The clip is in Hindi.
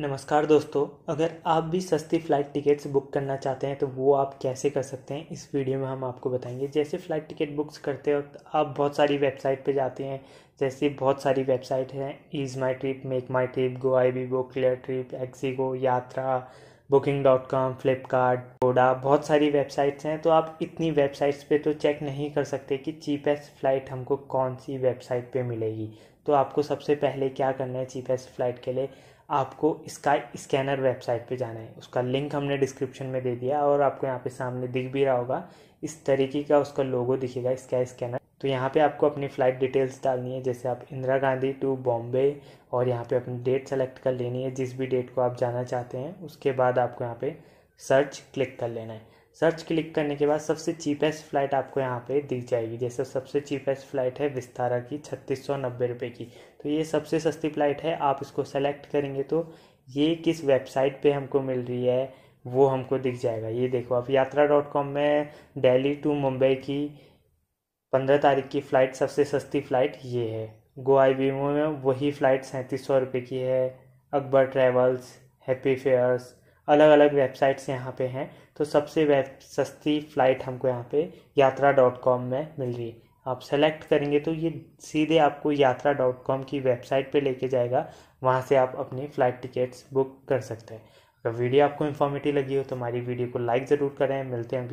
नमस्कार दोस्तों अगर आप भी सस्ती फ़्लाइट टिकट्स बुक करना चाहते हैं तो वो आप कैसे कर सकते हैं इस वीडियो में हम आपको बताएंगे जैसे फ़्लाइट टिकट बुक्स करते वक्त आप बहुत सारी वेबसाइट पे जाते हैं जैसे बहुत सारी वेबसाइट हैं EaseMyTrip MakeMyTrip Goibibo वो Cleartrip ixigo Yatra booking dot com Flipkart ओडा बहुत सारी वेबसाइट्स हैं तो आप इतनी वेबसाइट्स पे तो चेक नहीं कर सकते कि चीपेस्ट फ़्लाइट हमको कौन सी वेबसाइट पे मिलेगी तो आपको सबसे पहले क्या करना है चीपेस्ट फ़्लाइट के लिए आपको इसका स्कैनर वेबसाइट पे जाना है उसका लिंक हमने डिस्क्रिप्शन में दे दिया और आपको यहाँ पे सामने दिख भी रहा होगा इस तरीके का उसका लोगो दिखेगा इसका स्कैनर तो यहाँ पे आपको अपनी फ़्लाइट डिटेल्स डालनी है जैसे आप इंदिरा गांधी टू बॉम्बे और यहाँ पे अपनी डेट सेलेक्ट कर लेनी है जिस भी डेट को आप जाना चाहते हैं उसके बाद आपको यहाँ पे सर्च क्लिक कर लेना है सर्च क्लिक करने के बाद सबसे चीपेस्ट फ़्लाइट आपको यहाँ पे दिख जाएगी जैसे सबसे चीपेस्ट फ़्लाइट है विस्तारा की छत्तीस सौ नब्बे रुपये की तो ये सबसे सस्ती फ़्लाइट है आप इसको सेलेक्ट करेंगे तो ये किस वेबसाइट पे हमको मिल रही है वो हमको दिख जाएगा ये देखो आप यात्रा डॉट कॉम में डेली टू मुंबई की पंद्रह तारीख की फ़्लाइट सबसे सस्ती फ़्लाइट ये है गोवा बीमो में वही फ़्लाइट सैंतीस सौ रुपये की है अकबर ट्रैवल्स हैप्पी फेयर्स अलग अलग वेबसाइट्स यहाँ पे हैं तो सबसे वेब सस्ती फ़्लाइट हमको यहाँ पे यात्रा डॉट कॉम में मिल रही है आप सेलेक्ट करेंगे तो ये सीधे आपको यात्रा डॉट कॉम की वेबसाइट पे लेके जाएगा वहाँ से आप अपनी फ़्लाइट टिकट्स बुक कर सकते हैं अगर वीडियो आपको इन्फॉर्मेटिव लगी हो तो हमारी वीडियो को लाइक ज़रूर करें मिलते हैं